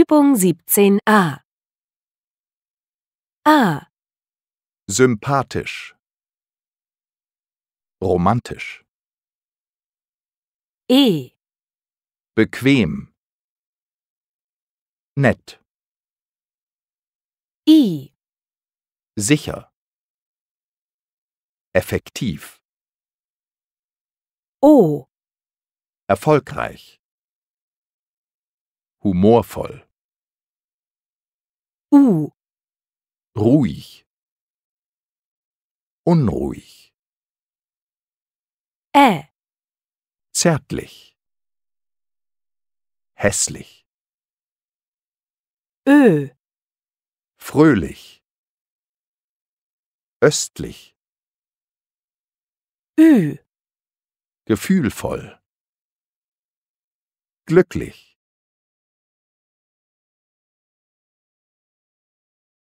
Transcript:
Übung 17a. A. Sympathisch. Romantisch. E. Bequem. Nett. I. Sicher. Effektiv. O. Erfolgreich humorvoll. U. Uh. Ruhig. Unruhig. Ä. Zärtlich. Hässlich. Ö. Fröhlich. Östlich. Ü. Gefühlvoll. Glücklich.